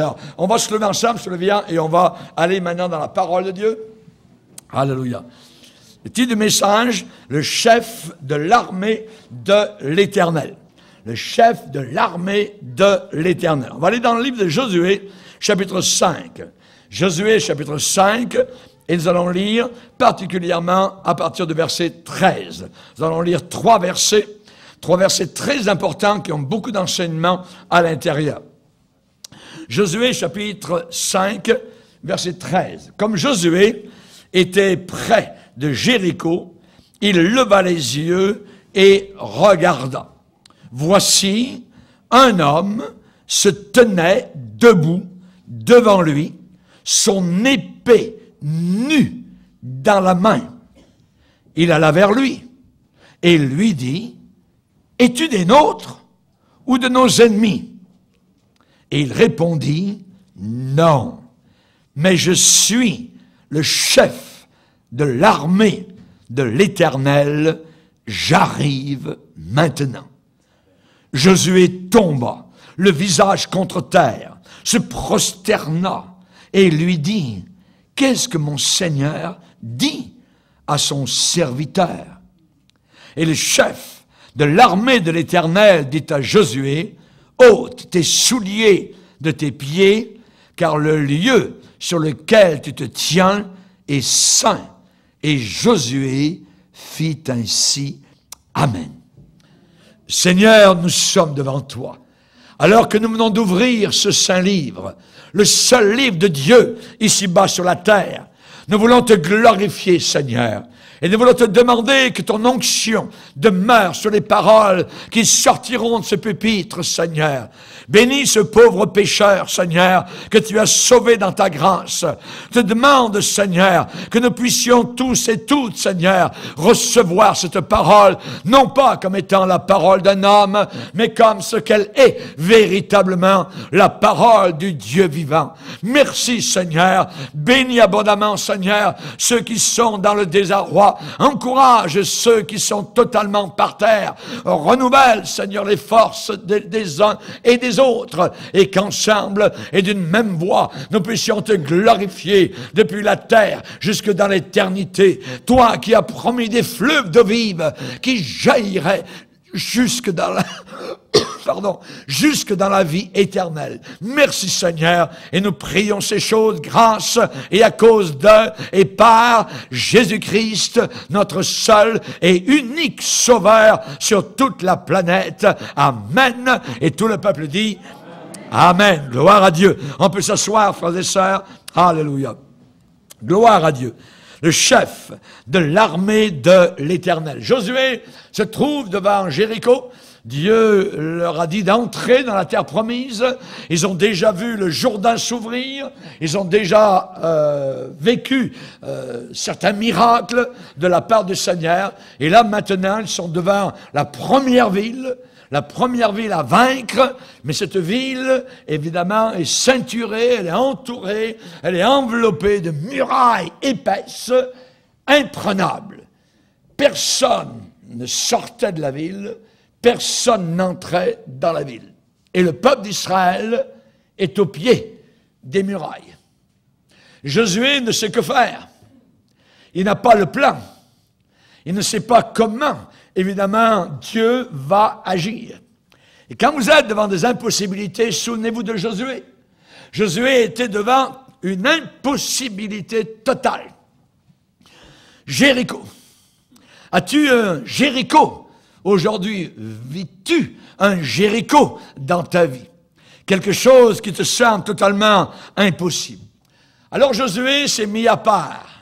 Alors, on va se lever ensemble, se lever et on va aller maintenant dans la parole de Dieu. Alléluia. Le titre du message, le chef de l'armée de l'Éternel. Le chef de l'armée de l'Éternel. On va aller dans le livre de Josué, chapitre 5. Josué, chapitre 5, et nous allons lire particulièrement à partir du verset 13. Nous allons lire trois versets, trois versets très importants qui ont beaucoup d'enseignements à l'intérieur. Josué chapitre 5, verset 13. Comme Josué était près de Jéricho, il leva les yeux et regarda. Voici, un homme se tenait debout devant lui, son épée nue dans la main. Il alla vers lui et lui dit, Es-tu des nôtres ou de nos ennemis et il répondit, non, mais je suis le chef de l'armée de l'Éternel, j'arrive maintenant. Josué tomba, le visage contre terre, se prosterna et lui dit, Qu'est-ce que mon Seigneur dit à son serviteur Et le chef de l'armée de l'Éternel dit à Josué, ôte tes souliers de tes pieds, car le lieu sur lequel tu te tiens est saint. Et Josué fit ainsi. Amen. Seigneur, nous sommes devant toi. Alors que nous venons d'ouvrir ce saint livre, le seul livre de Dieu ici-bas sur la terre, nous voulons te glorifier, Seigneur. Et nous voulons te demander que ton onction demeure sur les paroles qui sortiront de ce pupitre, Seigneur. Bénis ce pauvre pécheur, Seigneur, que tu as sauvé dans ta grâce. Te demande, Seigneur, que nous puissions tous et toutes, Seigneur, recevoir cette parole, non pas comme étant la parole d'un homme, mais comme ce qu'elle est véritablement, la parole du Dieu vivant. Merci, Seigneur. Bénis abondamment, Seigneur, ceux qui sont dans le désarroi Encourage ceux qui sont totalement par terre. Renouvelle, Seigneur, les forces des, uns et des autres. Et qu'ensemble et d'une même voix, nous puissions te glorifier depuis la terre jusque dans l'éternité. Toi qui as promis des fleuves de vive qui jailliraient jusque dans la, pardon, jusque dans la vie éternelle. Merci Seigneur, et nous prions ces choses grâce et à cause de et par Jésus-Christ, notre seul et unique Sauveur sur toute la planète. Amen. Et tout le peuple dit Amen. Amen. Gloire à Dieu. On peut s'asseoir, frères et sœurs. Alléluia. Gloire à Dieu le chef de l'armée de l'Éternel. Josué se trouve devant Jéricho. Dieu leur a dit d'entrer dans la terre promise. Ils ont déjà vu le Jourdain s'ouvrir. Ils ont déjà euh, vécu euh, certains miracles de la part du Seigneur. Et là maintenant, ils sont devant la première ville la première ville à vaincre, mais cette ville, évidemment, est ceinturée, elle est entourée, elle est enveloppée de murailles épaisses, imprenables. Personne ne sortait de la ville, personne n'entrait dans la ville. Et le peuple d'Israël est au pied des murailles. Josué ne sait que faire. Il n'a pas le plan. Il ne sait pas comment évidemment, Dieu va agir. Et quand vous êtes devant des impossibilités, souvenez-vous de Josué. Josué était devant une impossibilité totale. Jéricho. As-tu un Jéricho aujourd'hui Vis-tu un Jéricho dans ta vie Quelque chose qui te semble totalement impossible. Alors Josué s'est mis à part.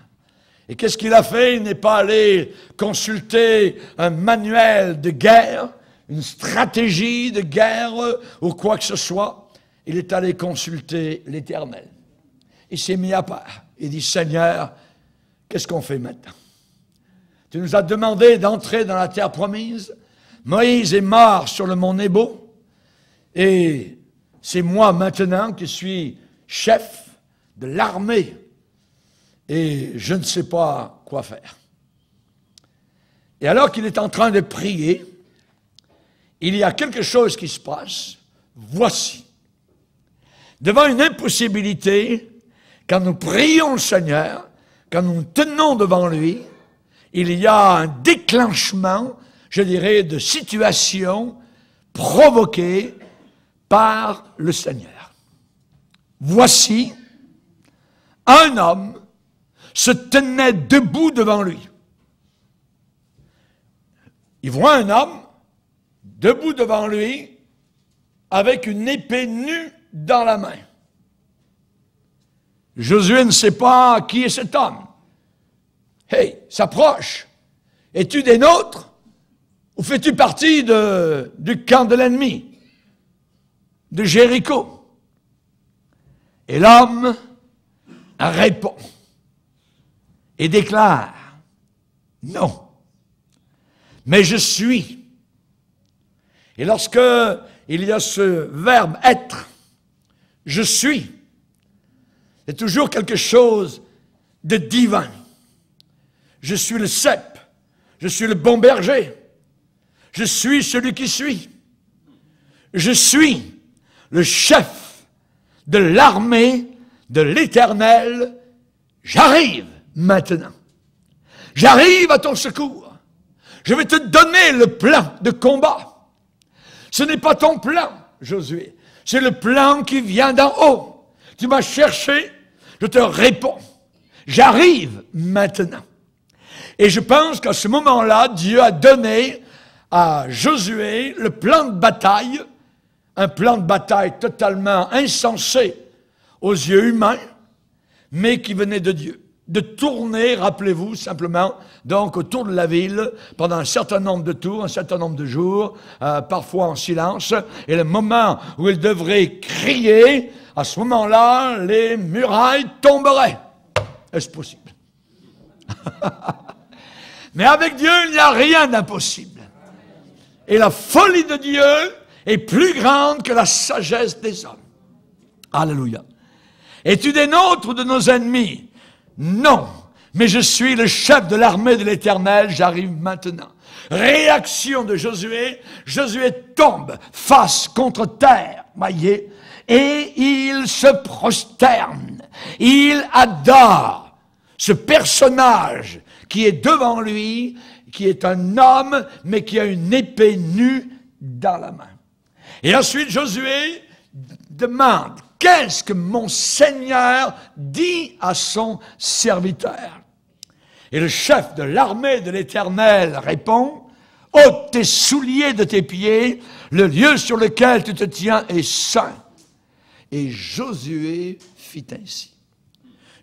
Et qu'est-ce qu'il a fait Il n'est pas allé consulter un manuel de guerre, une stratégie de guerre ou quoi que ce soit. Il est allé consulter l'Éternel. Il s'est mis à part. Il dit, Seigneur, qu'est-ce qu'on fait maintenant Tu nous as demandé d'entrer dans la terre promise. Moïse est mort sur le mont Nebo. Et c'est moi maintenant qui suis chef de l'armée et je ne sais pas quoi faire. Et alors qu'il est en train de prier, il y a quelque chose qui se passe. Voici. Devant une impossibilité, quand nous prions le Seigneur, quand nous nous tenons devant lui, il y a un déclenchement, je dirais, de situation provoquée par le Seigneur. Voici un homme se tenait debout devant lui. Il voit un homme debout devant lui avec une épée nue dans la main. Josué ne sait pas qui est cet homme. Hey, s'approche. Es-tu des nôtres ou fais-tu partie du camp de l'ennemi, de Jéricho Et l'homme répond et déclare, non, mais je suis. Et lorsque il y a ce verbe être, je suis, c'est toujours quelque chose de divin. Je suis le cep, je suis le bon berger, je suis celui qui suit. Je suis le chef de l'armée de l'Éternel, j'arrive maintenant. J'arrive à ton secours. Je vais te donner le plan de combat. Ce n'est pas ton plan, Josué. C'est le plan qui vient d'en haut. Tu m'as cherché, je te réponds. J'arrive maintenant. Et je pense qu'à ce moment-là, Dieu a donné à Josué le plan de bataille, un plan de bataille totalement insensé aux yeux humains, mais qui venait de Dieu de tourner, rappelez-vous, simplement, donc autour de la ville, pendant un certain nombre de tours, un certain nombre de jours, euh, parfois en silence, et le moment où il devrait crier, à ce moment-là, les murailles tomberaient. Est-ce possible Mais avec Dieu, il n'y a rien d'impossible. Et la folie de Dieu est plus grande que la sagesse des hommes. Alléluia. Et tu des nôtres de nos ennemis non, mais je suis le chef de l'armée de l'Éternel, j'arrive maintenant. Réaction de Josué, Josué tombe face contre terre, voyez, et il se prosterne, il adore ce personnage qui est devant lui, qui est un homme, mais qui a une épée nue dans la main. Et ensuite Josué demande, Qu'est-ce que mon Seigneur dit à son serviteur Et le chef de l'armée de l'Éternel répond, ôte tes souliers de tes pieds, le lieu sur lequel tu te tiens est saint. Et Josué fit ainsi.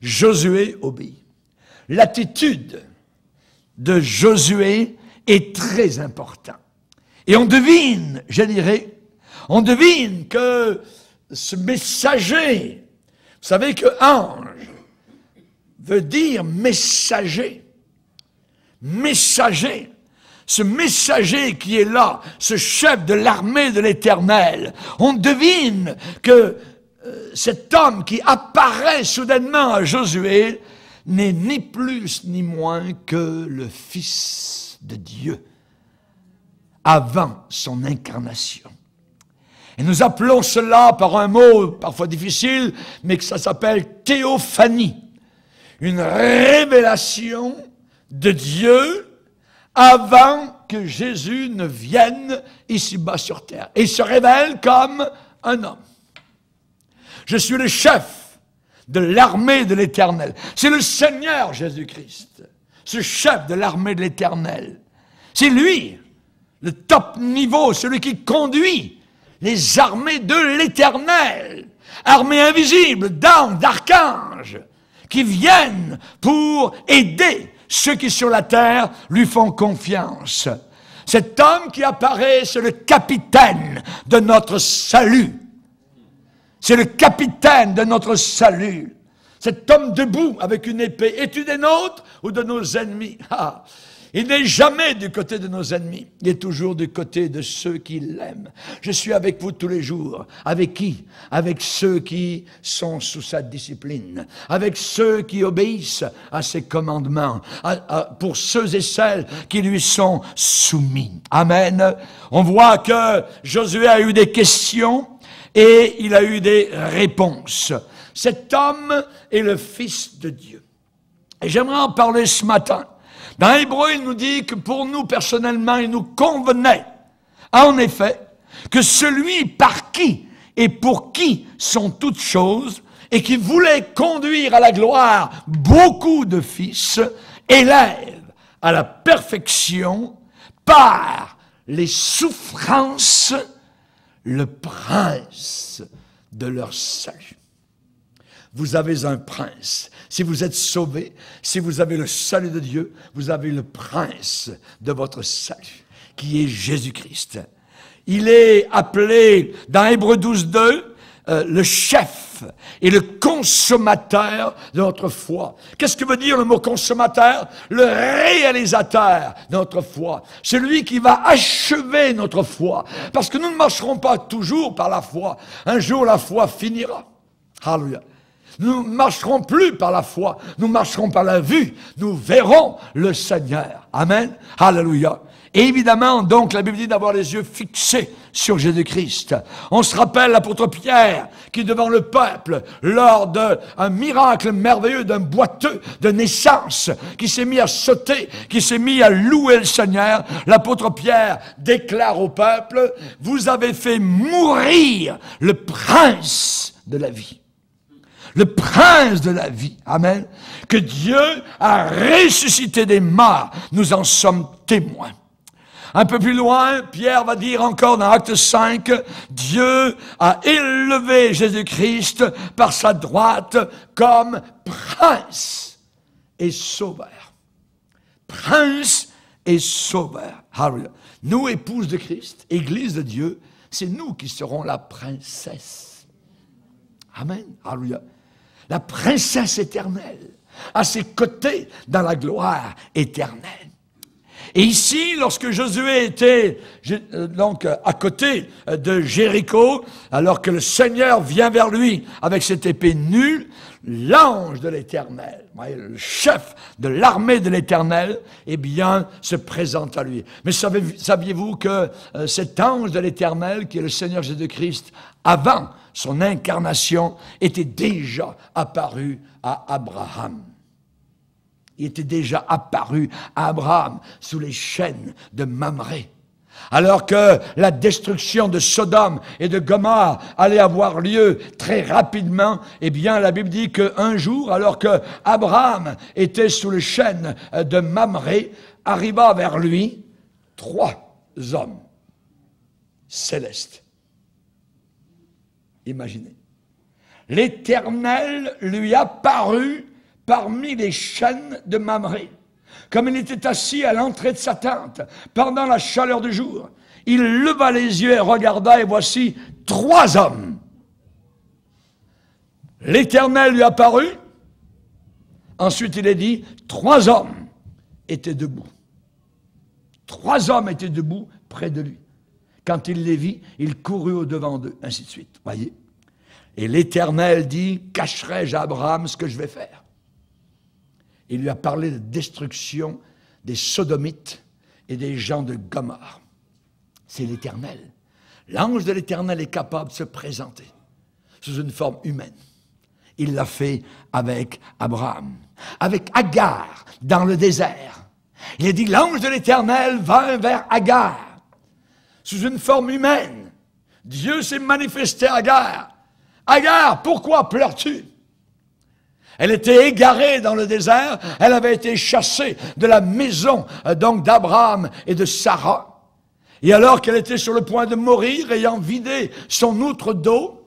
Josué obéit. L'attitude de Josué est très importante. Et on devine, je on devine que ce messager. Vous savez que ange veut dire messager. Messager ce messager qui est là, ce chef de l'armée de l'Éternel, on devine que euh, cet homme qui apparaît soudainement à Josué n'est ni plus ni moins que le Fils de Dieu avant son incarnation. Et nous appelons cela par un mot parfois difficile, mais que ça s'appelle théophanie. Une révélation de Dieu avant que Jésus ne vienne ici-bas sur terre. Et il se révèle comme un homme. Je suis le chef de l'armée de l'Éternel. C'est le Seigneur Jésus-Christ, ce chef de l'armée de l'Éternel. C'est lui, le top niveau, celui qui conduit les armées de l'Éternel, armées invisibles d'armes, d'archanges, qui viennent pour aider ceux qui sur la terre lui font confiance. Cet homme qui apparaît, c'est le capitaine de notre salut. C'est le capitaine de notre salut. Cet homme debout avec une épée, es-tu des nôtres ou de nos ennemis ah, il n'est jamais du côté de nos ennemis, il est toujours du côté de ceux qui l'aiment. Je suis avec vous tous les jours. Avec qui Avec ceux qui sont sous sa discipline, avec ceux qui obéissent à ses commandements, pour ceux et celles qui lui sont soumis. Amen. On voit que Josué a eu des questions et il a eu des réponses. Cet homme est le Fils de Dieu. Et j'aimerais en parler ce matin. Dans Hébreu, il nous dit que pour nous, personnellement, il nous convenait, en effet, que celui par qui et pour qui sont toutes choses, et qui voulait conduire à la gloire beaucoup de fils, élève à la perfection par les souffrances le prince de leur salut. Vous avez un prince si vous êtes sauvé, si vous avez le salut de Dieu, vous avez le prince de votre salut, qui est Jésus-Christ. Il est appelé dans Hébreu 12, 2, le chef et le consommateur de notre foi. Qu'est-ce que veut dire le mot consommateur Le réalisateur de notre foi. Celui qui va achever notre foi. Parce que nous ne marcherons pas toujours par la foi. Un jour, la foi finira. Hallelujah. Nous ne marcherons plus par la foi, nous marcherons par la vue. Nous verrons le Seigneur. Amen. Alléluia. Et évidemment, donc, la Bible dit d'avoir les yeux fixés sur Jésus-Christ. On se rappelle l'apôtre Pierre qui, devant le peuple, lors d'un miracle merveilleux d'un boiteux de naissance, qui s'est mis à sauter, qui s'est mis à louer le Seigneur, l'apôtre Pierre déclare au peuple, vous avez fait mourir le prince de la vie le prince de la vie. Amen. Que Dieu a ressuscité des morts. Nous en sommes témoins. Un peu plus loin, Pierre va dire encore dans Acte 5, Dieu a élevé Jésus-Christ par sa droite comme prince et sauveur. Prince et sauveur. Nous, épouses de Christ, Église de Dieu, c'est nous qui serons la princesse. Amen. Hallelujah la princesse éternelle, à ses côtés dans la gloire éternelle. Et ici, lorsque Josué était euh, donc à côté euh, de Jéricho, alors que le Seigneur vient vers lui avec cette épée nue, l'ange de l'Éternel, le chef de l'armée de l'Éternel, eh bien, se présente à lui. Mais saviez-vous que euh, cet ange de l'Éternel, qui est le Seigneur Jésus-Christ, avant son incarnation, était déjà apparu à Abraham il était déjà apparu à Abraham sous les chaînes de Mamré. Alors que la destruction de Sodome et de Gomorrhe allait avoir lieu très rapidement, eh bien, la Bible dit qu'un jour, alors que Abraham était sous le chêne euh, de Mamré, arriva vers lui trois hommes célestes. Imaginez. L'Éternel lui apparut parmi les chaînes de Mamré. Comme il était assis à l'entrée de sa tente pendant la chaleur du jour, il leva les yeux et regarda, et voici trois hommes. L'Éternel lui apparut. Ensuite, il est dit, trois hommes étaient debout. Trois hommes étaient debout près de lui. Quand il les vit, il courut au-devant d'eux, ainsi de suite. Voyez. Et l'Éternel dit, cacherai-je à Abraham ce que je vais faire il lui a parlé de destruction des sodomites et des gens de Gomorre. C'est l'Éternel. L'ange de l'Éternel est capable de se présenter sous une forme humaine. Il l'a fait avec Abraham, avec Agar dans le désert. Il a dit, l'ange de l'Éternel vint vers Agar sous une forme humaine. Dieu s'est manifesté à Agar. Agar, pourquoi pleures-tu elle était égarée dans le désert. Elle avait été chassée de la maison euh, donc d'Abraham et de Sarah. Et alors qu'elle était sur le point de mourir, ayant vidé son outre dos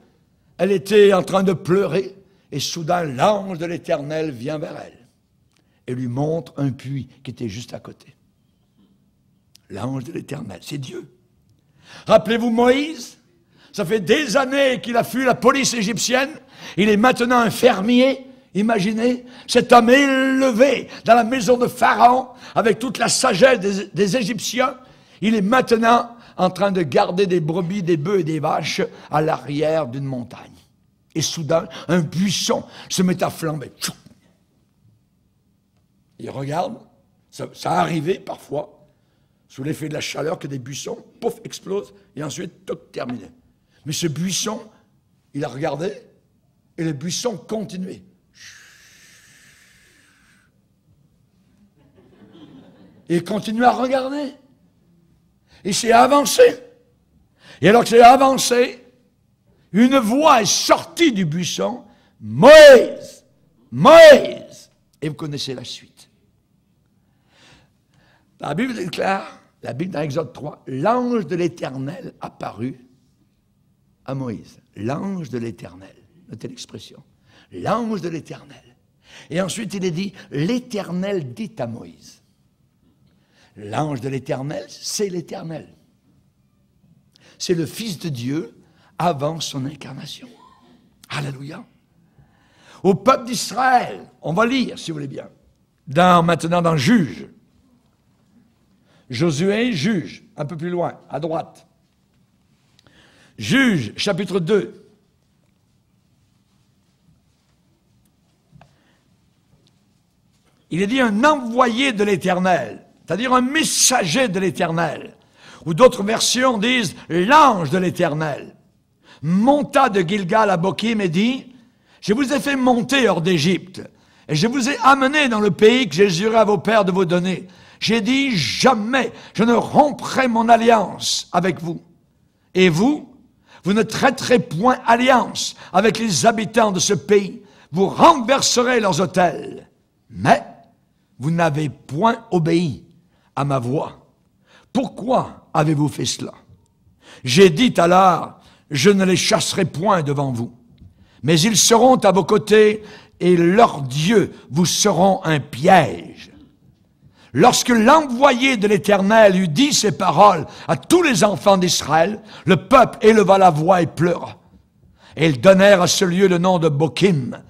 elle était en train de pleurer. Et soudain, l'ange de l'Éternel vient vers elle et lui montre un puits qui était juste à côté. L'ange de l'Éternel, c'est Dieu. Rappelez-vous Moïse, ça fait des années qu'il a fui la police égyptienne. Il est maintenant un fermier. Imaginez cet homme élevé dans la maison de Pharaon avec toute la sagesse des, Égyptiens. Il est maintenant en train de garder des brebis, des bœufs et des vaches à l'arrière d'une montagne. Et soudain, un buisson se met à flamber. Il regarde, ça, ça arrivait parfois, sous l'effet de la chaleur, que des buissons, pouf, explosent, et ensuite, toc, terminé. Mais ce buisson, il a regardé, et le buisson continuait. Il continue à regarder. Il s'est avancé. Et alors que s'est avancé, une voix est sortie du buisson. Moïse, Moïse. Et vous connaissez la suite. La Bible déclare, la Bible dans Exode 3, l'ange de l'Éternel apparut à Moïse. L'ange de l'Éternel. Notez l'expression. L'ange de l'Éternel. Et ensuite, il est dit, l'Éternel dit à Moïse. L'ange de l'Éternel, c'est l'Éternel. C'est le Fils de Dieu avant son incarnation. Alléluia. Au peuple d'Israël, on va lire, si vous voulez bien, dans, maintenant dans Juge. Josué, Juge, un peu plus loin, à droite. Juge, chapitre 2. Il est dit un envoyé de l'Éternel c'est-à-dire un messager de l'Éternel. Ou d'autres versions disent l'ange de l'Éternel. Monta de Gilgal à Bochim et dit, je vous ai fait monter hors d'Égypte, et je vous ai amené dans le pays que j'ai juré à vos pères de vous donner. J'ai dit, jamais je ne romprai mon alliance avec vous. Et vous, vous ne traiterez point alliance avec les habitants de ce pays. Vous renverserez leurs hôtels. Mais vous n'avez point obéi à ma voix. Pourquoi avez-vous fait cela J'ai dit à l'art, je ne les chasserai point devant vous, mais ils seront à vos côtés et leurs dieux vous seront un piège. Lorsque l'envoyé de l'Éternel eut dit ces paroles à tous les enfants d'Israël, le peuple éleva la voix et pleura. Et ils donnèrent à ce lieu le nom de Bokim,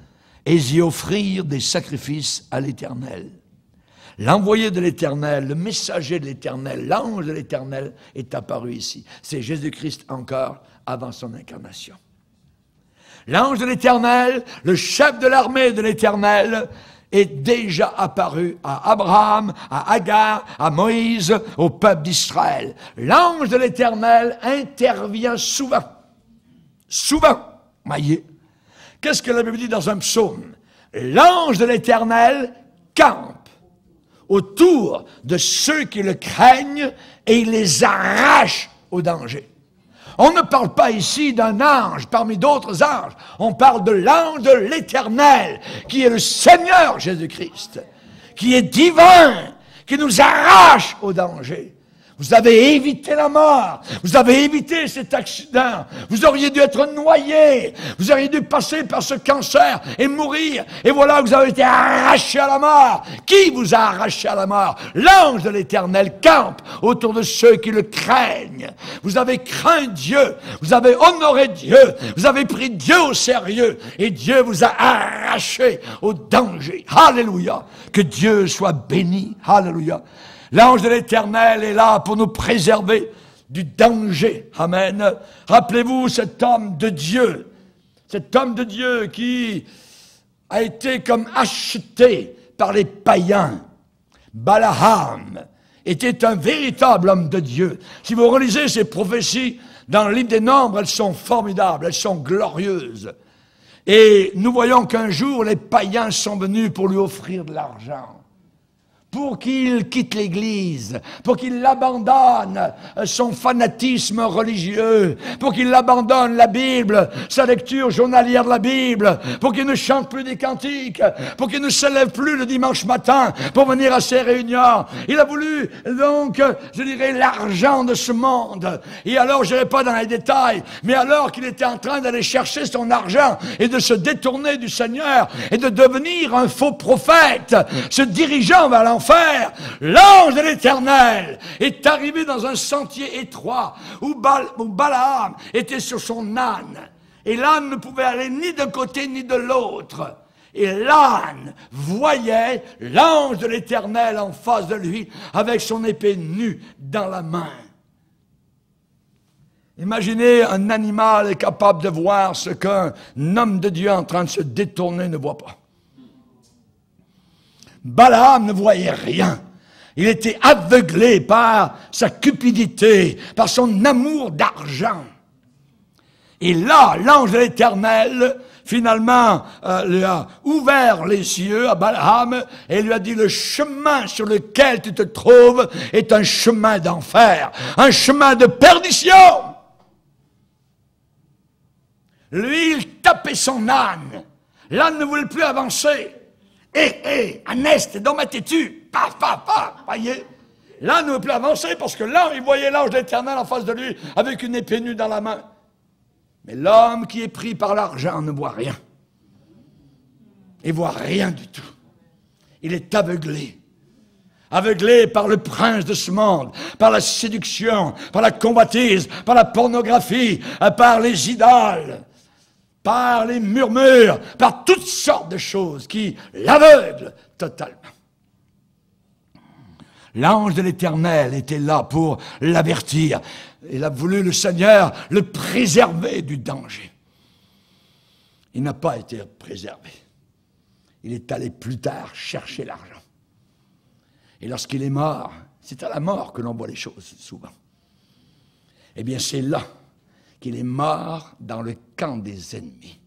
et y offrirent des sacrifices à l'Éternel. L'envoyé de l'Éternel, le messager de l'Éternel, l'ange de l'Éternel est apparu ici. C'est Jésus-Christ encore avant son incarnation. L'ange de l'Éternel, le chef de l'armée de l'Éternel, est déjà apparu à Abraham, à Agar, à Moïse, au peuple d'Israël. L'ange de l'Éternel intervient souvent. Souvent. Maïe, Qu'est-ce que la Bible dit dans un psaume L'ange de l'Éternel quand autour de ceux qui le craignent et il les arrache au danger. On ne parle pas ici d'un ange parmi d'autres anges. On parle de l'ange de l'Éternel, qui est le Seigneur Jésus-Christ, qui est divin, qui nous arrache au danger. Vous avez évité la mort. Vous avez évité cet accident. Vous auriez dû être noyé. Vous auriez dû passer par ce cancer et mourir. Et voilà, vous avez été arraché à la mort. Qui vous a arraché à la mort L'ange de l'éternel campe autour de ceux qui le craignent. Vous avez craint Dieu. Vous avez honoré Dieu. Vous avez pris Dieu au sérieux. Et Dieu vous a arraché au danger. Alléluia. Que Dieu soit béni. Alléluia. L'ange de l'Éternel est là pour nous préserver du danger. Amen. Rappelez-vous cet homme de Dieu, cet homme de Dieu qui a été comme acheté par les païens. Balaam, était un véritable homme de Dieu. Si vous relisez ces prophéties dans le livre des Nombres, elles sont formidables, elles sont glorieuses. Et nous voyons qu'un jour, les païens sont venus pour lui offrir de l'argent pour qu'il quitte l'Église, pour qu'il abandonne euh, son fanatisme religieux, pour qu'il abandonne la Bible, sa lecture journalière de la Bible, pour qu'il ne chante plus des cantiques, pour qu'il ne se lève plus le dimanche matin pour venir à ses réunions. Il a voulu donc, je dirais, l'argent de ce monde. Et alors, je vais pas dans les détails, mais alors qu'il était en train d'aller chercher son argent et de se détourner du Seigneur et de devenir un faux prophète, se dirigeant vers faire l'ange de l'Éternel est arrivé dans un sentier étroit où, Balaam était sur son âne. Et l'âne ne pouvait aller ni d'un côté ni de l'autre. Et l'âne voyait l'ange de l'Éternel en face de lui avec son épée nue dans la main. Imaginez un animal capable de voir ce qu'un homme de Dieu en train de se détourner ne voit pas. Balaam ne voyait rien. Il était aveuglé par sa cupidité, par son amour d'argent. Et là, l'ange de l'Éternel, finalement, euh, lui a ouvert les yeux à Balaam et lui a dit, le chemin sur lequel tu te trouves est un chemin d'enfer, un chemin de perdition. Lui, il tapait son âne. L'âne ne voulait plus avancer. Eh eh hé, hey, dans ma têtue. Paf, paf, paf, voyez. Là, ne peut avancer parce que là, il voyait l'ange éternel en face de lui avec une épée nue dans la main. Mais l'homme qui est pris par l'argent ne voit rien. Il voit rien du tout. Il est aveuglé. Aveuglé par le prince de ce monde, par la séduction, par la combattise, par la pornographie, par les idoles par les murmures, par toutes sortes de choses qui l'aveuglent totalement. L'ange de l'Éternel était là pour l'avertir. Il a voulu, le Seigneur, le préserver du danger. Il n'a pas été préservé. Il est allé plus tard chercher l'argent. Et lorsqu'il est mort, c'est à la mort que l'on voit les choses souvent. Eh bien, c'est là qu'il est mort dans le camp des ennemis.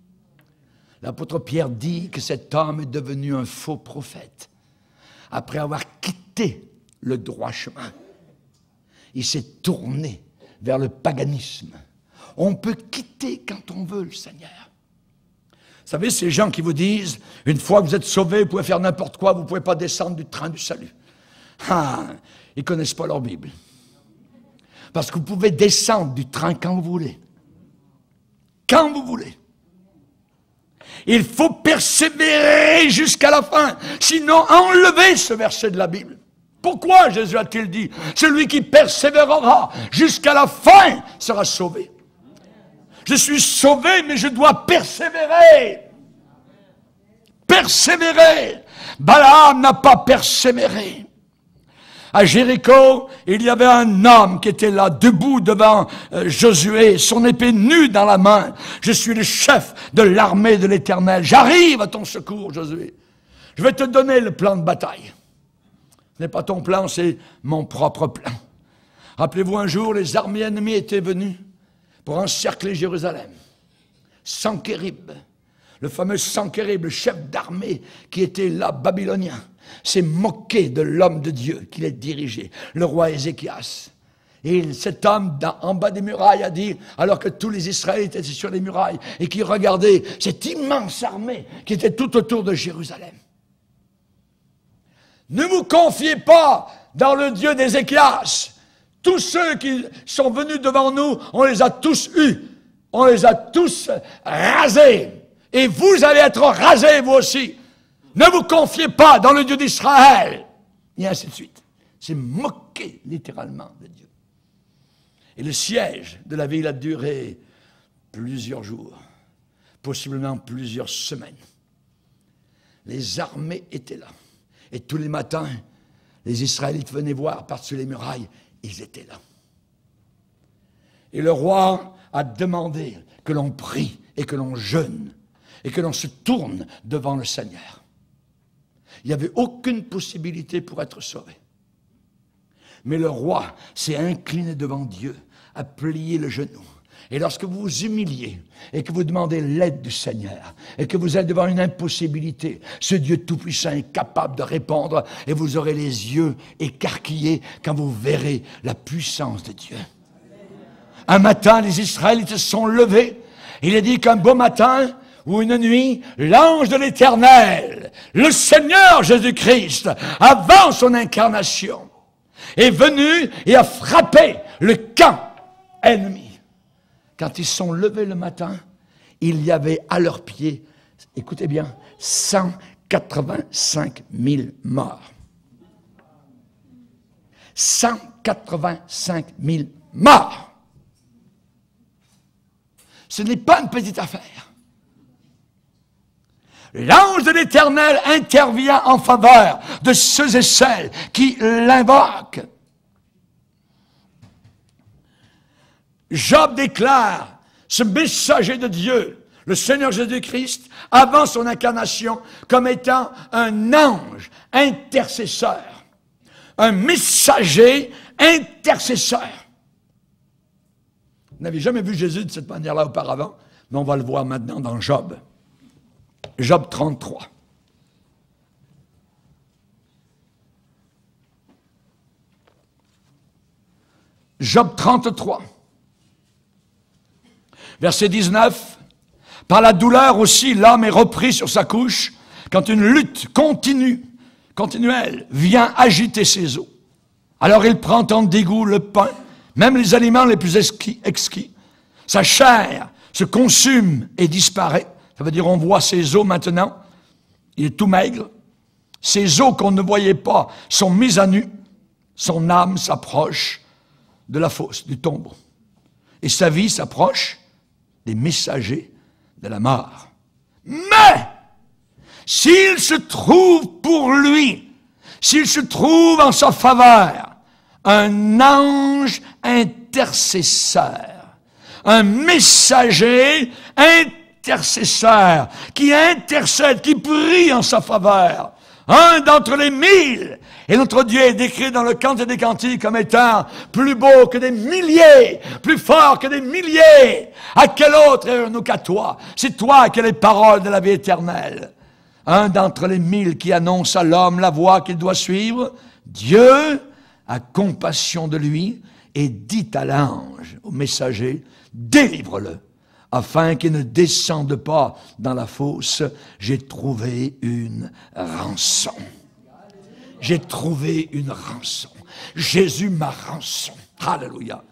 L'apôtre Pierre dit que cet homme est devenu un faux prophète après avoir quitté le droit chemin. Il s'est tourné vers le paganisme. On peut quitter quand on veut le Seigneur. Vous savez, ces gens qui vous disent, une fois que vous êtes sauvés, vous pouvez faire n'importe quoi, vous ne pouvez pas descendre du train du salut. Ah, ils ne connaissent pas leur Bible. Parce que vous pouvez descendre du train quand vous voulez. Quand vous voulez. Il faut persévérer jusqu'à la fin. Sinon, enlevez ce verset de la Bible. Pourquoi Jésus a-t-il dit Celui qui persévérera jusqu'à la fin sera sauvé. Je suis sauvé, mais je dois persévérer. Persévérer. Balaam n'a pas persévéré à Jéricho, il y avait un homme qui était là, debout devant euh, Josué, son épée nue dans la main. Je suis le chef de l'armée de l'Éternel. J'arrive à ton secours, Josué. Je vais te donner le plan de bataille. Ce n'est pas ton plan, c'est mon propre plan. Rappelez-vous un jour, les armées ennemies étaient venues pour encercler Jérusalem. Sankérib, le fameux Sankérib, le chef d'armée qui était là, babylonien. C'est moqué de l'homme de Dieu qui l'a dirigé, le roi Ézéchias. Et cet homme, en bas des murailles, a dit, alors que tous les Israélites étaient sur les murailles et qu'ils regardaient cette immense armée qui était tout autour de Jérusalem. Ne vous confiez pas dans le Dieu d'Ézéchias. Tous ceux qui sont venus devant nous, on les a tous eus. On les a tous rasés. Et vous allez être rasés, vous aussi. Ne vous confiez pas dans le Dieu d'Israël. Et ainsi de suite. C'est moquer littéralement de Dieu. Et le siège de la ville a duré plusieurs jours, possiblement plusieurs semaines. Les armées étaient là. Et tous les matins, les Israélites venaient voir par-dessus les murailles, ils étaient là. Et le roi a demandé que l'on prie et que l'on jeûne et que l'on se tourne devant le Seigneur. Il n'y avait aucune possibilité pour être sauvé. Mais le roi s'est incliné devant Dieu, a plié le genou. Et lorsque vous vous humiliez et que vous demandez l'aide du Seigneur et que vous êtes devant une impossibilité, ce Dieu Tout-Puissant est capable de répondre et vous aurez les yeux écarquillés quand vous verrez la puissance de Dieu. Un matin, les Israélites se sont levés. Il a dit qu'un beau matin, ou une nuit, l'ange de l'Éternel, le Seigneur Jésus-Christ, avant son incarnation, est venu et a frappé le camp ennemi. Quand ils sont levés le matin, il y avait à leurs pieds, écoutez bien, 185 000 morts. 185 000 morts. Ce n'est pas une petite affaire. L'ange de l'Éternel intervient en faveur de ceux et celles qui l'invoquent. Job déclare, ce messager de Dieu, le Seigneur Jésus-Christ, avant son incarnation, comme étant un ange intercesseur, un messager intercesseur. Vous n'avez jamais vu Jésus de cette manière-là auparavant, mais on va le voir maintenant dans Job. Job 33. Job 33, verset 19. Par la douleur aussi, l'homme est repris sur sa couche quand une lutte continue, continuelle, vient agiter ses os. Alors il prend en dégoût le pain, même les aliments les plus exquis. Sa chair se consume et disparaît. Ça veut dire on voit ses os maintenant. Il est tout maigre. Ses os qu'on ne voyait pas sont mis à nu. Son âme s'approche de la fosse, du tombeau. Et sa vie s'approche des messagers de la mort. Mais s'il se trouve pour lui, s'il se trouve en sa faveur, un ange intercesseur, un messager intercesseur, intercesseur, qui intercède, qui prie en sa faveur. Un d'entre les mille. Et notre Dieu est décrit dans le Cantique des Cantiques comme étant plus beau que des milliers, plus fort que des milliers. À quel autre est nous qu'à toi C'est toi qui as les paroles de la vie éternelle. Un d'entre les mille qui annonce à l'homme la voie qu'il doit suivre, Dieu a compassion de lui et dit à l'ange, au messager, délivre-le afin qu'il ne descendent pas dans la fosse, j'ai trouvé une rançon. J'ai trouvé une rançon. Jésus m'a rançon. Alléluia.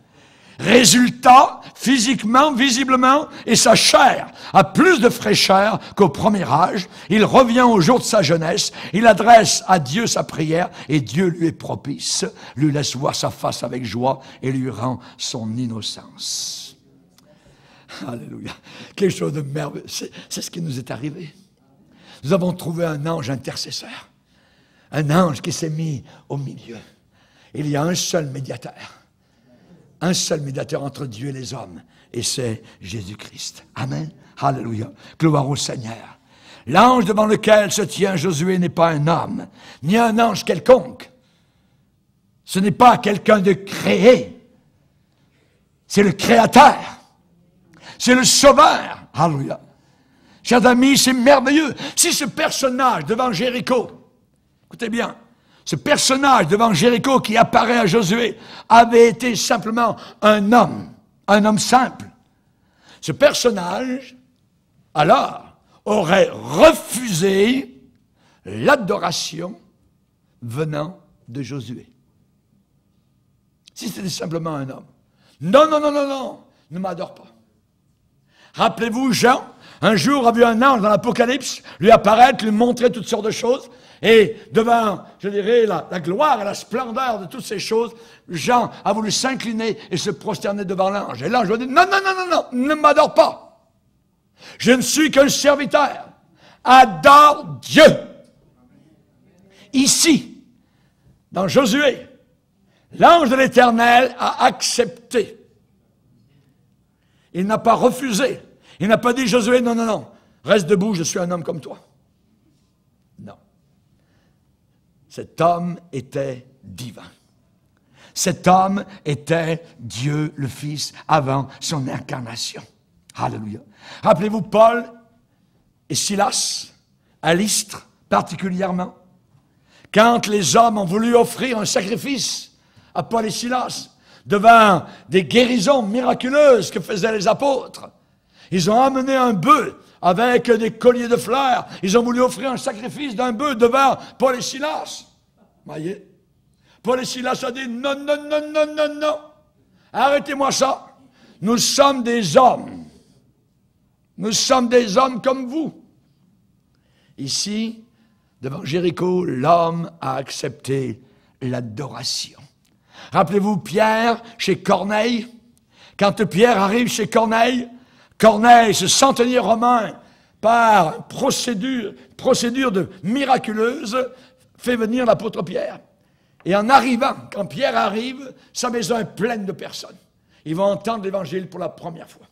Résultat, physiquement, visiblement, et sa chair a plus de fraîcheur qu'au premier âge. Il revient au jour de sa jeunesse, il adresse à Dieu sa prière, et Dieu lui est propice, lui laisse voir sa face avec joie et lui rend son innocence. Alléluia. Quelque chose de merveilleux. C'est ce qui nous est arrivé. Nous avons trouvé un ange intercesseur. Un ange qui s'est mis au milieu. Il y a un seul médiateur. Un seul médiateur entre Dieu et les hommes. Et c'est Jésus-Christ. Amen. Alléluia. Gloire au Seigneur. L'ange devant lequel se tient Josué n'est pas un homme, ni un ange quelconque. Ce n'est pas quelqu'un de créé. C'est le Créateur. C'est le sauveur. Alléluia. Chers amis, c'est merveilleux. Si ce personnage devant Jéricho, écoutez bien, ce personnage devant Jéricho qui apparaît à Josué avait été simplement un homme, un homme simple, ce personnage, alors, aurait refusé l'adoration venant de Josué. Si c'était simplement un homme. Non, non, non, non, non, ne m'adore pas. Rappelez-vous, Jean, un jour, a vu un ange dans l'Apocalypse lui apparaître, lui montrer toutes sortes de choses. Et devant, je dirais, la, gloire et la splendeur de toutes ces choses, Jean a voulu s'incliner et se prosterner devant l'ange. Et l'ange lui a dit, non, non, non, non, non, ne m'adore pas. Je ne suis qu'un serviteur. Adore Dieu. Ici, dans Josué, l'ange de l'Éternel a accepté. Il n'a pas refusé il n'a pas dit, Josué, non, non, non, reste debout, je suis un homme comme toi. Non. Cet homme était divin. Cet homme était Dieu le Fils avant son incarnation. Alléluia. Rappelez-vous Paul et Silas, à l'Istre particulièrement, quand les hommes ont voulu offrir un sacrifice à Paul et Silas devant des guérisons miraculeuses que faisaient les apôtres, ils ont amené un bœuf avec des colliers de fleurs. Ils ont voulu offrir un sacrifice d'un bœuf devant Paul et Silas. Voyez Paul et Silas a dit non, non, non, non, non, non. Arrêtez-moi ça. Nous sommes des hommes. Nous sommes des hommes comme vous. Ici, devant Jéricho, l'homme a accepté l'adoration. Rappelez-vous Pierre chez Corneille. Quand Pierre arrive chez Corneille, Corneille, ce centenier romain, par procédure, procédure de miraculeuse, fait venir l'apôtre Pierre. Et en arrivant, quand Pierre arrive, sa maison est pleine de personnes. Ils vont entendre l'évangile pour la première fois.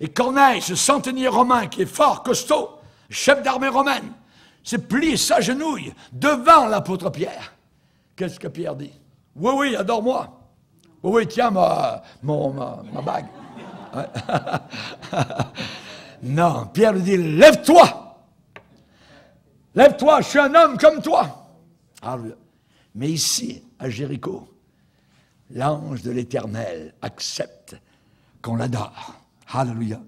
Et Corneille, ce centenier romain qui est fort, costaud, chef d'armée romaine, se plie, s'agenouille devant l'apôtre Pierre. Qu'est-ce que Pierre dit Oui, oui, adore-moi. Oui, oui, tiens ma, mon, ma bague. non, Pierre lui dit, lève-toi. Lève-toi, je suis un homme comme toi. Ah, Mais ici, à Jéricho, l'ange de l'Éternel accepte qu'on l'adore. Alléluia.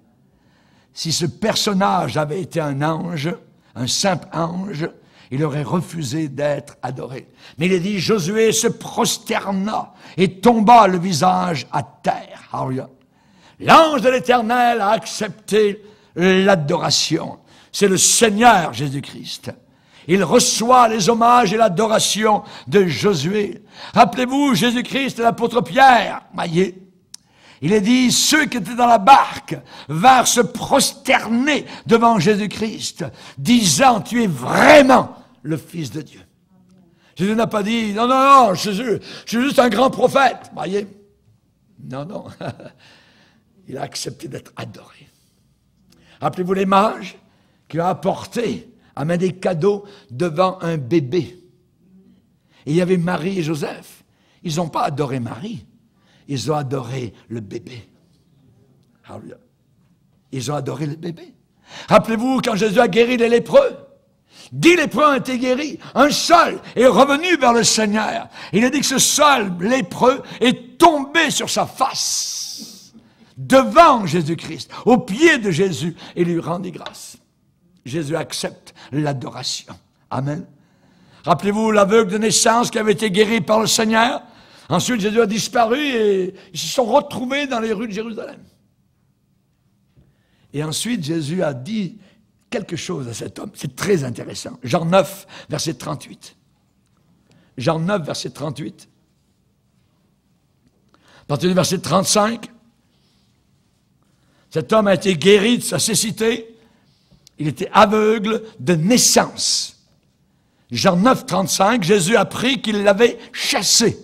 Si ce personnage avait été un ange, un simple ange, il aurait refusé d'être adoré. Mais il est dit, Josué se prosterna et tomba le visage à terre. Alléluia. L'ange de l'Éternel a accepté l'adoration. C'est le Seigneur Jésus-Christ. Il reçoit les hommages et l'adoration de Josué. Rappelez-vous, Jésus-Christ, l'apôtre Pierre, maillé. Il est dit, ceux qui étaient dans la barque vinrent se prosterner devant Jésus-Christ, disant, tu es vraiment le Fils de Dieu. Jésus n'a pas dit, non, non, non, je suis, juste un grand prophète, voyez. Non, non. il a accepté d'être adoré. Rappelez-vous les mages qui a apporté, amené des cadeaux devant un bébé. Et il y avait Marie et Joseph. Ils n'ont pas adoré Marie, ils ont adoré le bébé. Ils ont adoré le bébé. Rappelez-vous quand Jésus a guéri les lépreux. Dix lépreux ont été guéris. Un seul est revenu vers le Seigneur. Il a dit que ce seul lépreux est tombé sur sa face devant Jésus-Christ, au pied de Jésus, et lui rendit grâce. Jésus accepte l'adoration. Amen. Rappelez-vous l'aveugle de naissance qui avait été guéri par le Seigneur. Ensuite, Jésus a disparu et ils se sont retrouvés dans les rues de Jérusalem. Et ensuite, Jésus a dit quelque chose à cet homme. C'est très intéressant. Jean 9, verset 38. Jean 9, verset 38. À du verset 35, cet homme a été guéri de sa cécité. Il était aveugle de naissance. Jean 9, 35, Jésus apprit qu'il l'avait chassé.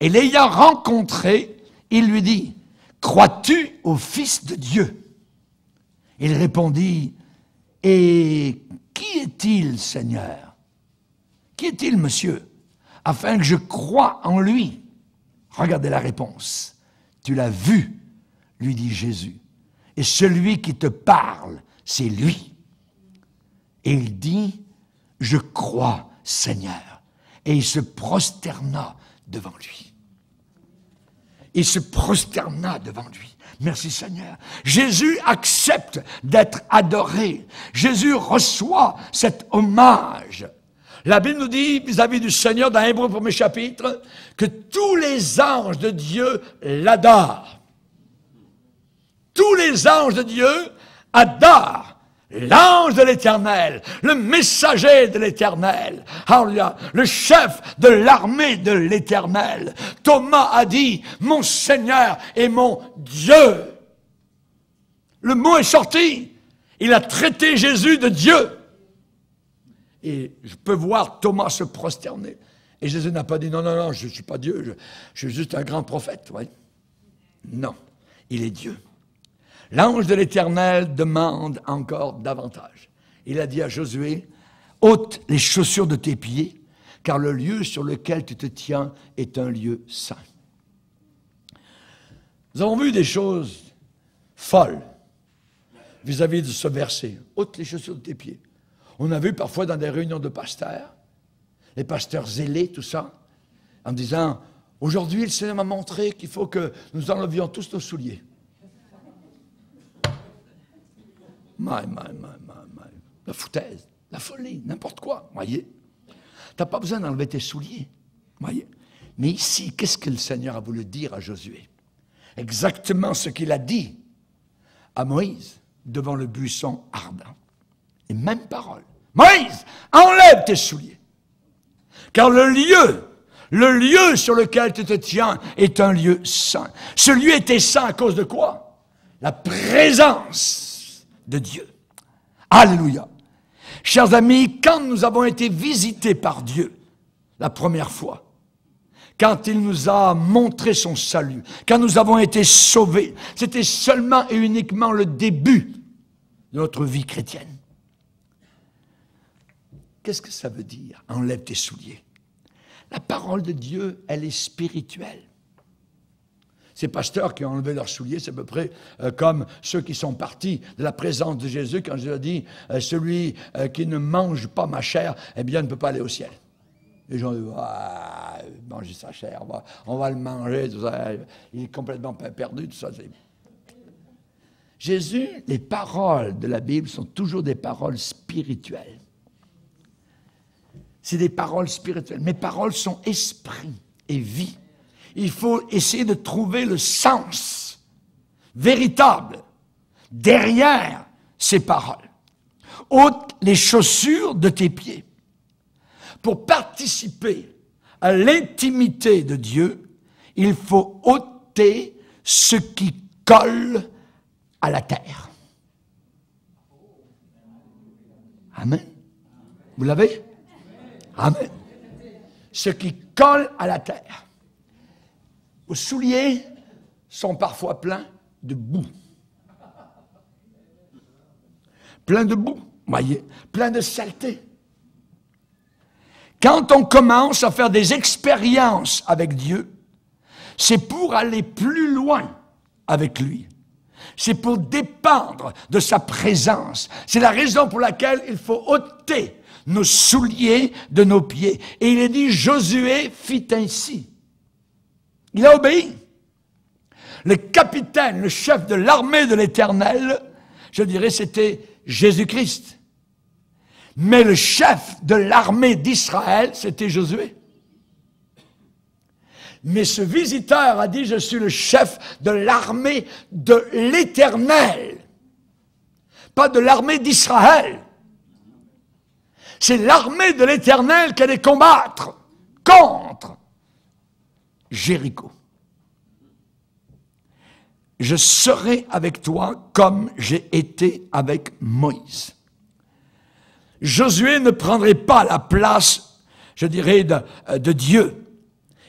Et l'ayant rencontré, il lui dit, Crois-tu au Fils de Dieu Il répondit, Et qui est-il, Seigneur Qui est-il, monsieur Afin que je croie en lui. Regardez la réponse. Tu l'as vu, lui dit Jésus. Et celui qui te parle, c'est lui. Et il dit, je crois, Seigneur. Et il se prosterna devant lui. Il se prosterna devant lui. Merci Seigneur. Jésus accepte d'être adoré. Jésus reçoit cet hommage. La Bible nous dit vis-à-vis du Seigneur dans Hébreu premier chapitre que tous les anges de Dieu l'adorent tous les anges de Dieu adorent l'ange de l'éternel, le messager de l'éternel, le chef de l'armée de l'éternel. Thomas a dit, mon Seigneur et mon Dieu. Le mot est sorti. Il a traité Jésus de Dieu. Et je peux voir Thomas se prosterner. Et Jésus n'a pas dit, non, non, non, je ne suis pas Dieu, je, suis juste un grand prophète. Non, il est Dieu. L'ange de l'Éternel demande encore davantage. Il a dit à Josué, ôte les chaussures de tes pieds, car le lieu sur lequel tu te tiens est un lieu saint. Nous avons vu des choses folles vis-à-vis de ce verset. Ôte les chaussures de tes pieds. On a vu parfois dans des réunions de pasteurs, les pasteurs zélés, tout ça, en disant, aujourd'hui le Seigneur m'a montré qu'il faut que nous enlevions tous nos souliers. La foutaise, la folie, n'importe quoi, voyez. T'as pas besoin d'enlever tes souliers, voyez. Mais ici, qu'est-ce que le Seigneur a voulu dire à Josué Exactement ce qu'il a dit à Moïse devant le buisson ardent. Et même parole. Moïse, enlève tes souliers. Car le lieu le lieu sur lequel tu te tiens est un lieu saint. Ce lieu était saint à cause de quoi La présence de Dieu. Alléluia. Chers amis, quand nous avons été visités par Dieu la première fois, quand il nous a montré son salut, quand nous avons été sauvés, c'était seulement et uniquement le début de notre vie chrétienne. Qu'est-ce que ça veut dire Enlève tes souliers. La parole de Dieu, elle est spirituelle. Ces pasteurs qui ont enlevé leurs souliers, c'est à peu près euh, comme ceux qui sont partis de la présence de Jésus quand Jésus a dit euh, Celui euh, qui ne mange pas ma chair, eh bien, ne peut pas aller au ciel. Les gens disent ah, manger sa chair, on va, le manger, tout ça. Il est complètement perdu, tout ça. Jésus, les paroles de la Bible sont toujours des paroles spirituelles. C'est des paroles spirituelles. Mes paroles sont esprit et vie il faut essayer de trouver le sens véritable derrière ces paroles. Ôte les chaussures de tes pieds pour participer à l'intimité de Dieu, il faut ôter ce qui colle à la terre. Amen. Vous l'avez Amen. Ce qui colle à la terre souliers sont parfois pleins de boue. Plein de boue, voyez, plein de saleté. Quand on commence à faire des expériences avec Dieu, c'est pour aller plus loin avec lui. C'est pour dépendre de sa présence. C'est la raison pour laquelle il faut ôter nos souliers de nos pieds. Et il est dit, Josué fit ainsi. Il a obéi. Le capitaine, le chef de l'armée de l'Éternel, je dirais, c'était Jésus-Christ. Mais le chef de l'armée d'Israël, c'était Josué. Mais ce visiteur a dit, je suis le chef de l'armée de l'Éternel, pas de l'armée d'Israël. C'est l'armée de l'Éternel qu'elle est combattre contre Jéricho. Je serai avec toi comme j'ai été avec Moïse. Josué ne prendrait pas la place, je dirais, de, Dieu.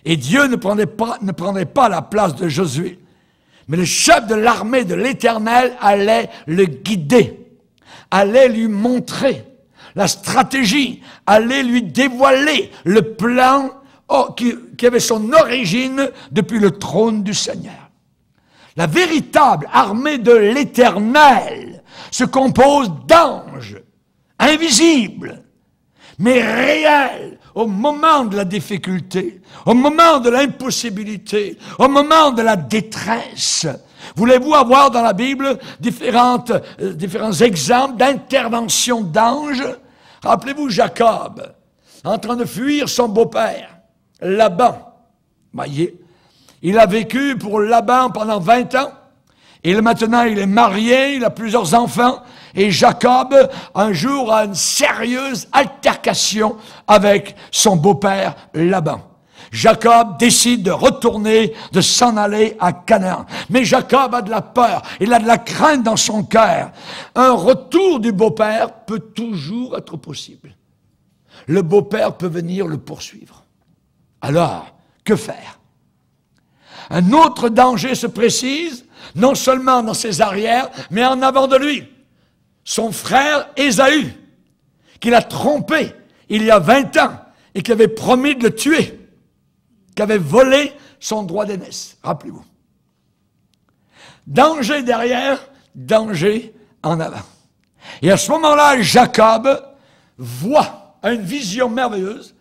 Et Dieu ne prendrait, pas, ne prendrait pas la place de Josué. Mais le chef de l'armée de l'Éternel allait le guider, allait lui montrer la stratégie, allait lui dévoiler le plan Oh, qui, avait son origine depuis le trône du Seigneur. La véritable armée de l'Éternel se compose d'anges invisibles, mais réels au moment de la difficulté, au moment de l'impossibilité, au moment de la détresse. Voulez-vous avoir dans la Bible différentes, euh, différents exemples d'intervention d'anges Rappelez-vous Jacob, en train de fuir son beau-père. Laban. Voyez, il a vécu pour Laban pendant 20 ans. Et maintenant, il est marié, il a plusieurs enfants. Et Jacob, un jour, a une sérieuse altercation avec son beau-père Laban. Jacob décide de retourner, de s'en aller à Canaan. Mais Jacob a de la peur, il a de la crainte dans son cœur. Un retour du beau-père peut toujours être possible. Le beau-père peut venir le poursuivre. Alors, que faire Un autre danger se précise, non seulement dans ses arrières, mais en avant de lui. Son frère Ésaü, qu'il a trompé il y a 20 ans et qui avait promis de le tuer, qui avait volé son droit d'aînesse. Rappelez-vous. Danger derrière, danger en avant. Et à ce moment-là, Jacob voit une vision merveilleuse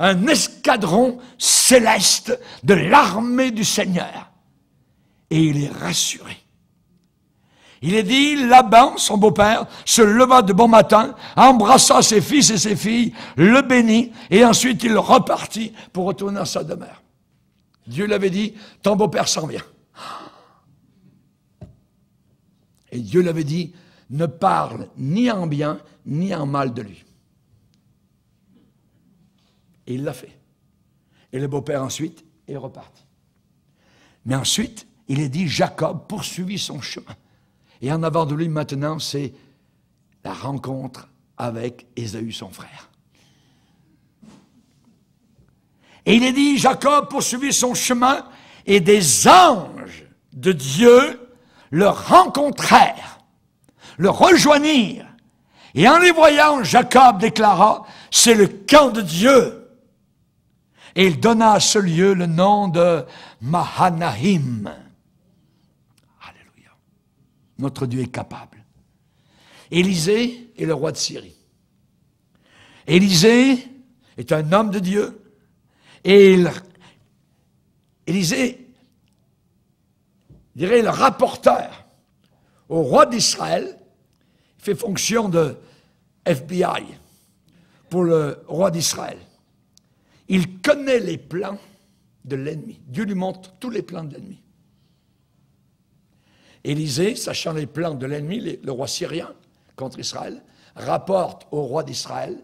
un escadron céleste de l'armée du Seigneur. Et il est rassuré. Il est dit, Laban, son beau-père, se leva de bon matin, embrassa ses fils et ses filles, le bénit, et ensuite il repartit pour retourner à sa demeure. Dieu l'avait dit, ton beau-père s'en vient. Et Dieu l'avait dit, ne parle ni en bien, ni en mal de lui. Et il l'a fait. Et le beau-père ensuite est reparti. Mais ensuite, il est dit, Jacob poursuivit son chemin. Et en avant de lui maintenant, c'est la rencontre avec Ésaü, son frère. Et il est dit, Jacob poursuivit son chemin et des anges de Dieu le rencontrèrent, le rejoignirent. Et en les voyant, Jacob déclara, c'est le camp de Dieu. Et il donna à ce lieu le nom de Mahanahim. Alléluia. Notre Dieu est capable. Élisée est le roi de Syrie. Élisée est un homme de Dieu. Et Élisée, dirait le rapporteur au roi d'Israël, fait fonction de FBI pour le roi d'Israël. Il connaît les plans de l'ennemi. Dieu lui montre tous les plans de l'ennemi. Élisée, sachant les plans de l'ennemi, le roi syrien contre Israël, rapporte au roi d'Israël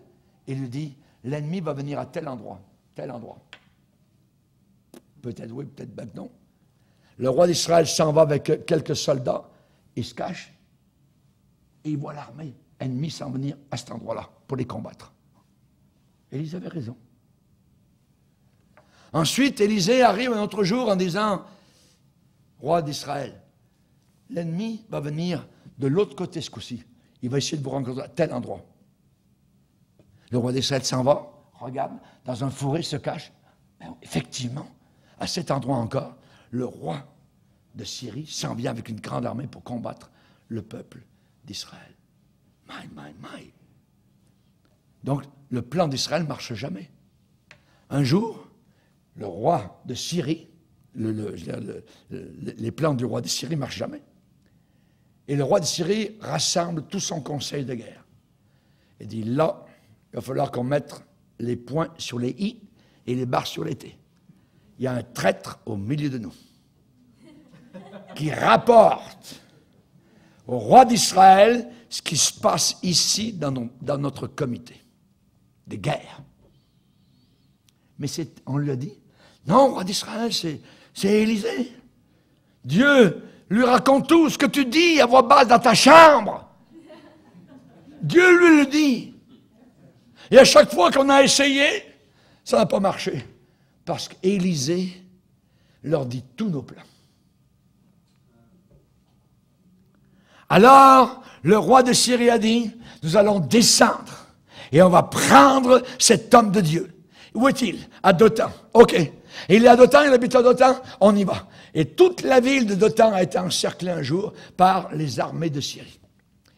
et lui dit, l'ennemi va venir à tel endroit, tel endroit. Peut-être oui, peut-être ben non. Le roi d'Israël s'en va avec quelques soldats, il se cache, et il voit l'armée ennemie s'en venir à cet endroit-là pour les combattre. Et avait raison. Ensuite, Élisée arrive un autre jour en disant, roi d'Israël, l'ennemi va venir de l'autre côté ce coup-ci. Il va essayer de vous rencontrer à tel endroit. Le roi d'Israël s'en va, regarde, dans un fourré, se cache. Ben, effectivement, à cet endroit encore, le roi de Syrie s'en vient avec une grande armée pour combattre le peuple d'Israël. My, my, my. Donc, le plan d'Israël ne marche jamais. Un jour, le roi de Syrie, le, les plans du roi de Syrie ne marchent jamais. Et le roi de Syrie rassemble tout son conseil de guerre. Il dit là, il va falloir qu'on mette les points sur les i et les barres sur les t. Il y a un traître au milieu de nous qui rapporte au roi d'Israël ce qui se passe ici dans, dans notre comité de guerres. Mais on lui dit, non, roi d'Israël, c'est, Élisée. Dieu lui raconte tout ce que tu dis à voix basse dans ta chambre. Dieu lui le dit. Et à chaque fois qu'on a essayé, ça n'a pas marché. Parce qu'Élisée leur dit tous nos plans. Alors, le roi de Syrie a dit, nous allons descendre et on va prendre cet homme de Dieu. Où est-il À Dothan. OK il est à Dothan, il habite à Dothan, on y va. Et toute la ville de Dothan a été encerclée un jour par les armées de Syrie.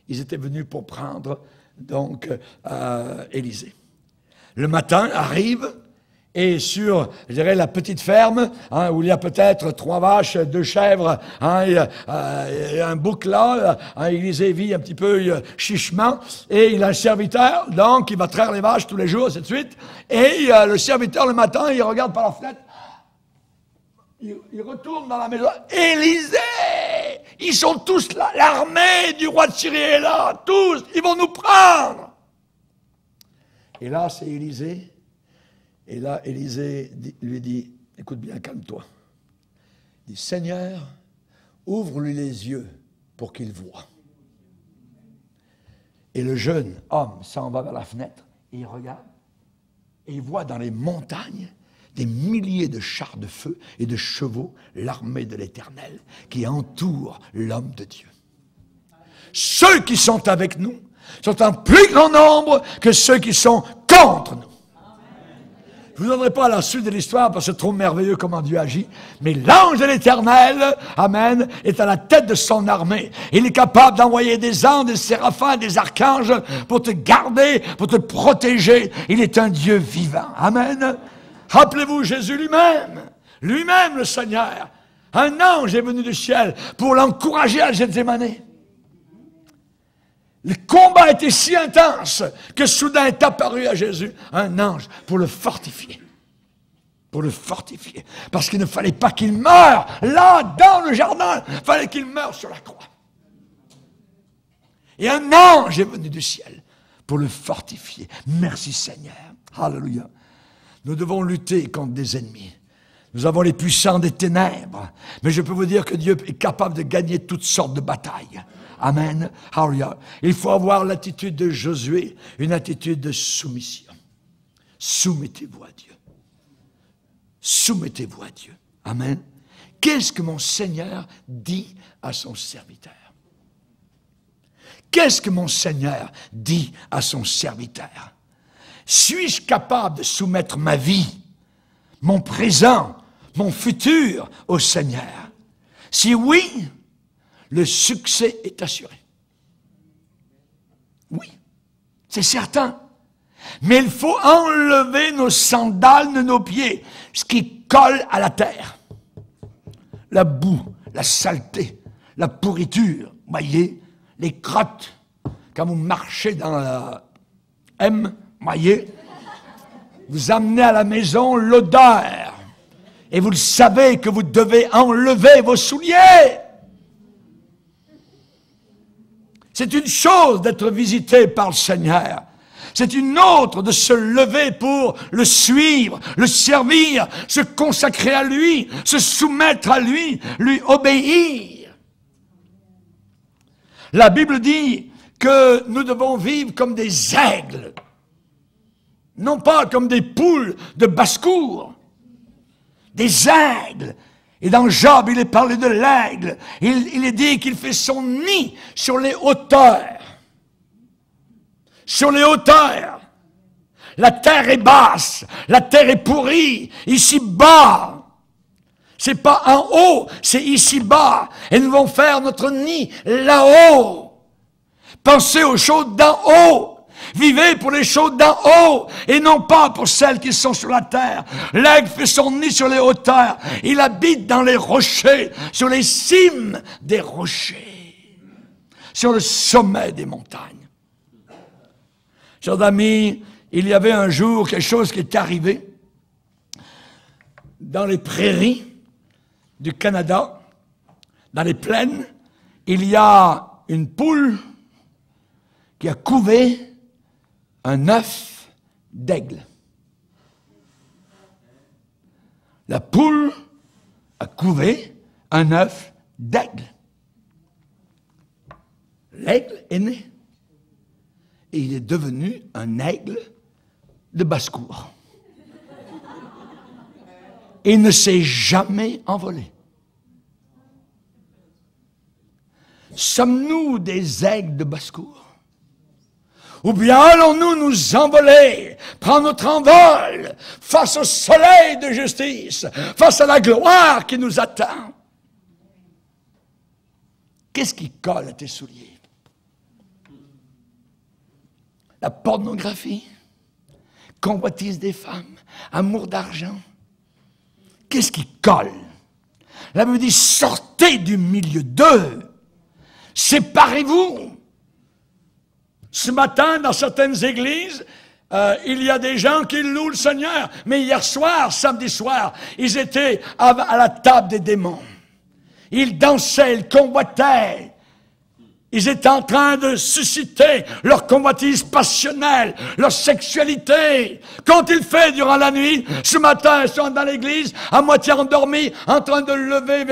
Ils étaient venus pour prendre donc euh, Élysée. Le matin arrive, et sur, je dirais, la petite ferme, hein, où il y a peut-être trois vaches, deux chèvres, hein, et, euh, un bouc là, hein, vit un petit peu euh, chichement, et il a un serviteur, donc il va traire les vaches tous les jours, et de suite, et euh, le serviteur le matin, il regarde par la fenêtre, il, retourne dans la maison. Élisée, Ils sont tous là. L'armée du roi de Syrie est là. Tous. Ils vont nous prendre. Et là, c'est Élisée. Et là, Élisée lui dit, écoute bien, calme-toi. Il dit, Seigneur, ouvre-lui les yeux pour qu'il voie. Et le jeune homme s'en va vers la fenêtre, et il regarde, et il voit dans les montagnes des milliers de chars de feu et de chevaux, l'armée de l'Éternel, qui entoure l'homme de Dieu. Ceux qui sont avec nous sont en plus grand nombre que ceux qui sont contre nous. Je vous donnerai pas la suite de l'histoire parce que c'est trop merveilleux comment Dieu agit. Mais l'ange de l'éternel, Amen, est à la tête de son armée. Il est capable d'envoyer des anges, des séraphins, des archanges pour te garder, pour te protéger. Il est un Dieu vivant. Amen. Rappelez-vous Jésus lui-même, lui-même le Seigneur. Un ange est venu du ciel pour l'encourager à Gethsemane. Le combat était si intense que soudain est apparu à Jésus un ange pour le fortifier. Pour le fortifier. Parce qu'il ne fallait pas qu'il meure là, dans le jardin. Il fallait qu'il meure sur la croix. Et un ange est venu du ciel pour le fortifier. Merci Seigneur. Hallelujah. Nous devons lutter contre des ennemis. Nous avons les puissants des ténèbres. Mais je peux vous dire que Dieu est capable de gagner toutes sortes de batailles. Amen. Il faut avoir l'attitude de Josué, une attitude de soumission. Soumettez-vous à Dieu. Soumettez-vous à Dieu. Amen. Qu'est-ce que mon Seigneur dit à son serviteur Qu'est-ce que mon Seigneur dit à son serviteur suis-je capable de soumettre ma vie, mon présent, mon futur au Seigneur Si oui, le succès est assuré. Oui, c'est certain. Mais il faut enlever nos sandales de nos pieds, ce qui colle à la terre. La boue, la saleté, la pourriture, voyez, les crottes. Quand vous marchez dans la M, voyez, vous amenez à la maison l'odeur. Et vous le savez que vous devez enlever vos souliers. C'est une chose d'être visité par le Seigneur. C'est une autre de se lever pour le suivre, le servir, se consacrer à lui, se soumettre à lui, lui obéir. La Bible dit que nous devons vivre comme des aigles non pas comme des poules de basse-cour, des aigles. Et dans Job, il est parlé de l'aigle. Il, est dit qu'il fait son nid sur les hauteurs. Sur les hauteurs. La terre est basse, la terre est pourrie, ici bas. C'est pas en haut, c'est ici bas. Et nous allons faire notre nid là-haut. Pensez aux choses d'en haut. Vivez pour les choses d'en haut et non pas pour celles qui sont sur la terre. L'aigle fait son nid sur les hauteurs. Il habite dans les rochers, sur les cimes des rochers, sur le sommet des montagnes. Chers amis, il y avait un jour quelque chose qui est arrivé dans les prairies du Canada, dans les plaines. Il y a une poule qui a couvé un œuf d'aigle. La poule a couvé un œuf d'aigle. L'aigle est né. Et il est devenu un aigle de basse-cour. Il ne s'est jamais envolé. Sommes-nous des aigles de basse-cour ou bien allons-nous nous envoler, prendre notre envol face au soleil de justice, face à la gloire qui nous attend Qu'est-ce qui colle à tes souliers La pornographie, convoitise des femmes, amour d'argent. Qu'est-ce qui colle La Bible dit sortez du milieu d'eux, séparez-vous ce matin, dans certaines églises, euh, il y a des gens qui louent le Seigneur, mais hier soir, samedi soir, ils étaient à, la table des démons. Ils dansaient, ils convoitaient. Ils étaient en train de susciter leur convoitise passionnelle, leur sexualité. Quand ils fait durant la nuit, ce matin, ils sont dans l'église, à moitié endormis, en train de lever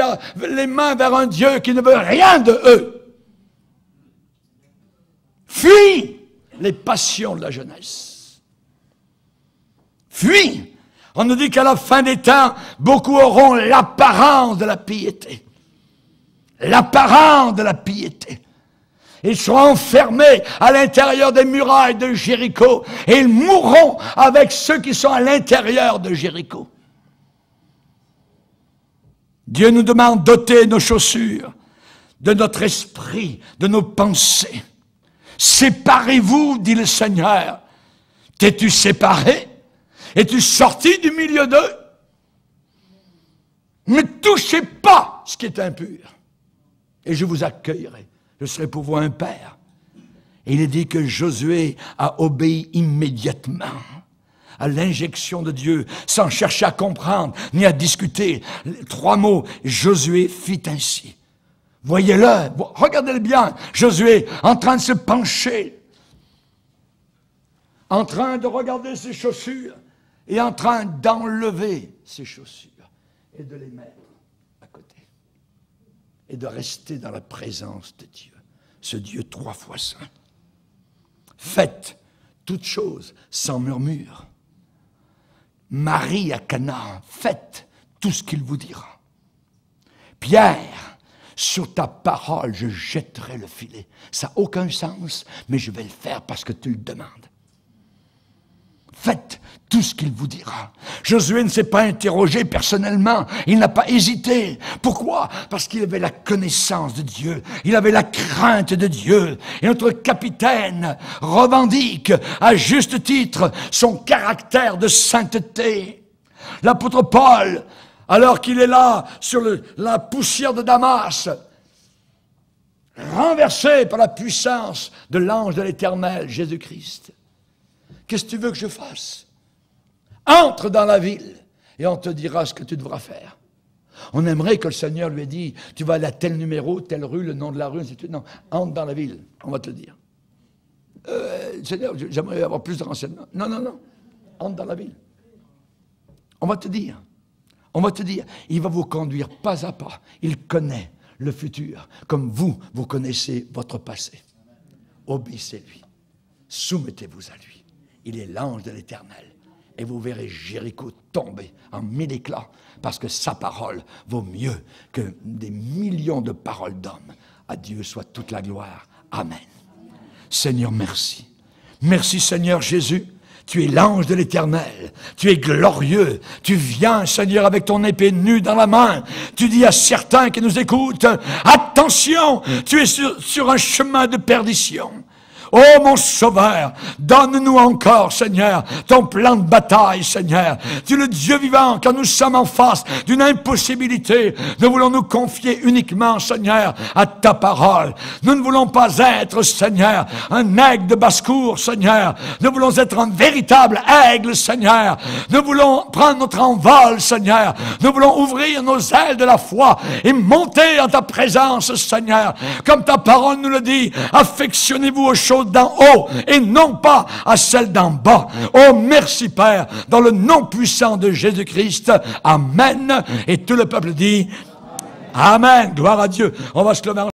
les mains vers un Dieu qui ne veut rien de eux. Fuis les passions de la jeunesse. Fuis. On nous dit qu'à la fin des temps, beaucoup auront l'apparence de la piété. L'apparence de la piété. Ils seront enfermés à l'intérieur des murailles de Jéricho et ils mourront avec ceux qui sont à l'intérieur de Jéricho. Dieu nous demande d'ôter nos chaussures, de notre esprit, de nos pensées. Séparez-vous, dit le Seigneur. T'es-tu séparé Es-tu sorti du milieu d'eux Ne touchez pas ce qui est impur. Et je vous accueillerai. Je serai pour vous un père. Et il est dit que Josué a obéi immédiatement à l'injection de Dieu, sans chercher à comprendre ni à discuter. Trois mots, Josué fit ainsi. Voyez-le, regardez-le bien. Josué en train de se pencher, en train de regarder ses chaussures et en train d'enlever ses chaussures et de les mettre à côté et de rester dans la présence de Dieu, ce Dieu trois fois saint. Faites toutes choses sans murmure. Marie à Cana, faites tout ce qu'il vous dira. Pierre sur ta parole, je jetterai le filet. Ça n'a aucun sens, mais je vais le faire parce que tu le demandes. Faites tout ce qu'il vous dira. Josué ne s'est pas interrogé personnellement, il n'a pas hésité. Pourquoi Parce qu'il avait la connaissance de Dieu, il avait la crainte de Dieu. Et notre capitaine revendique à juste titre son caractère de sainteté. L'apôtre Paul alors qu'il est là sur le, la poussière de Damas, renversé par la puissance de l'ange de l'Éternel, Jésus-Christ. Qu'est-ce que tu veux que je fasse Entre dans la ville et on te dira ce que tu devras faire. On aimerait que le Seigneur lui ait dit, tu vas aller à tel numéro, telle rue, le nom de la rue, etc. Non, entre dans la ville, on va te le dire. Euh, Seigneur, j'aimerais avoir plus de renseignements. Non, non, non, entre dans la ville. On va te dire. On va te dire, il va vous conduire pas à pas. Il connaît le futur, comme vous, vous connaissez votre passé. Obéissez-lui. Soumettez-vous à lui. Il est l'ange de l'Éternel. Et vous verrez Jéricho tomber en mille éclats, parce que sa parole vaut mieux que des millions de paroles d'hommes. À Dieu soit toute la gloire. Amen. Seigneur, merci. Merci Seigneur Jésus tu es l'ange de l'Éternel. Tu es glorieux. Tu viens, Seigneur, avec ton épée nue dans la main. Tu dis à certains qui nous écoutent, attention, tu es sur, un chemin de perdition. Oh mon Sauveur, donne-nous encore, Seigneur, ton plan de bataille, Seigneur. Tu es le Dieu vivant, quand nous sommes en face d'une impossibilité, nous voulons nous confier uniquement, Seigneur, à ta parole. Nous ne voulons pas être, Seigneur, un aigle de basse-cour, Seigneur. Nous voulons être un véritable aigle, Seigneur. Nous voulons prendre notre envol, Seigneur. Nous voulons ouvrir nos ailes de la foi et monter en ta présence, Seigneur. Comme ta parole nous le dit, affectionnez-vous aux choses d'en haut et non pas à celle d'en bas. Oh, merci Père, dans le nom puissant de Jésus-Christ. Amen. Et tout le peuple dit Amen. Gloire à Dieu. On va se lever.